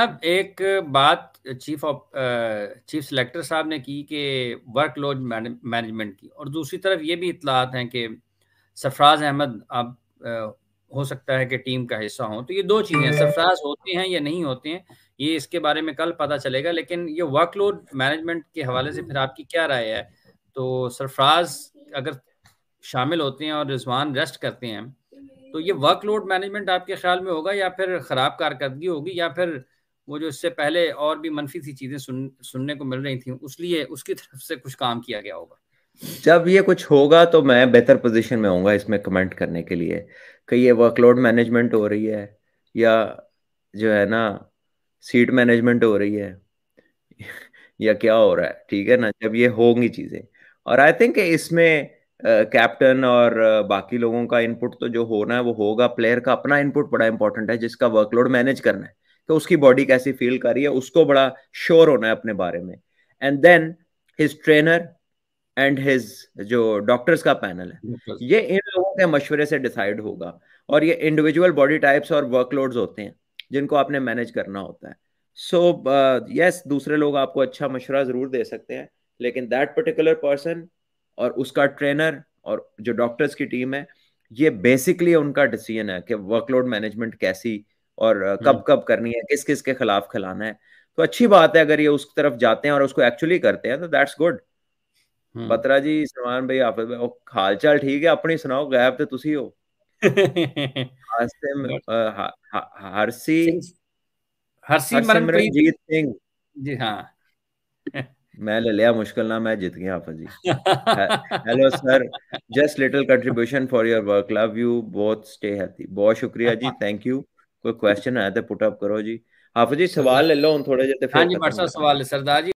साहब एक बात चीफ ऑफ चीफ सिलेक्टर साहब ने की कि वर्कलोड मैनेजमेंट की और दूसरी तरफ ये भी इतलात हैं कि सरफराज अहमद अब हो सकता है कि टीम का हिस्सा हो तो ये दो चीज़ें सरफराज होते हैं या नहीं होते हैं ये इसके बारे में कल पता चलेगा लेकिन ये वर्कलोड मैनेजमेंट के हवाले से फिर आपकी क्या राय है तो सरफराज अगर शामिल होते हैं और रिजवान रेस्ट करते हैं तो ये वर्कलोड मैनेजमेंट आपके ख्याल में होगा या फिर ख़राब कारकर्दगी होगी या फिर वो जो इससे पहले और भी मनफी सी चीजें सुन, सुनने को मिल रही थी उसलिए उसकी तरफ से कुछ काम किया गया होगा जब ये कुछ होगा तो मैं बेहतर पोजीशन में होऊंगा इसमें कमेंट करने के लिए कि ये वर्कलोड मैनेजमेंट हो रही है या जो है ना सीट मैनेजमेंट हो रही है या क्या हो रहा है ठीक है ना जब ये होंगी चीज़ें और आई थिंक इसमें कैप्टन और uh, बाकी लोगों का इनपुट तो जो होना है वो होगा प्लेयर का अपना इनपुट बड़ा इंपॉर्टेंट है जिसका वर्कलोड मैनेज करना है तो उसकी बॉडी कैसी फील कर रही है उसको बड़ा श्योर होना है अपने बारे में and then his trainer and his जो डॉक्टर्स का पैनल है ये इन लोगों के मशवरे से डिसाइड होगा और ये इंडिविजुअल बॉडी टाइप्स और वर्कलोड्स होते हैं जिनको आपने मैनेज करना होता है so so, yes uh, yes, दूसरे लोग आपको अच्छा मशवरा जरूर दे सकते हैं लेकिन दैट पर्टिकुलर पर्सन और उसका ट्रेनर और जो डॉक्टर्स की टीम है ये बेसिकली उनका डिसीजन है कि वर्कलोड मैनेजमेंट कैसी और कब हम्म। कब करनी है किस किस के खिलाफ खिलाना है तो अच्छी बात है अगर ये उस तरफ जाते हैं और उसको एक्चुअली करते हैं तो दैट्स गुड बत्रा जी सलमान भाई आप हाल चाल ठीक है अपनी सुनाओ गायब तो तुम हो मैं ले लिया मुश्किल ना मैं जीत गया जी hello sir just little contribution for your work love you both stay healthy बहुत शुक्रिया जी थैंक यू ਕੋਈ ਕੁਐਸਚਨ ਹੈ ਤੇ ਪੁੱਟ ਅਪ ਕਰੋ ਜੀ ਹਾਫਿਜ਼ ਜੀ ਸਵਾਲ ਲੈ ਲਓ ਹੁਣ ਥੋੜਾ ਜਿਹਾ ਤੇ ਫਿਰ ਹਾਂਜੀ ਮਾਸਟਰ ਸਵਾਲ ਸਰਦਾਰ ਜੀ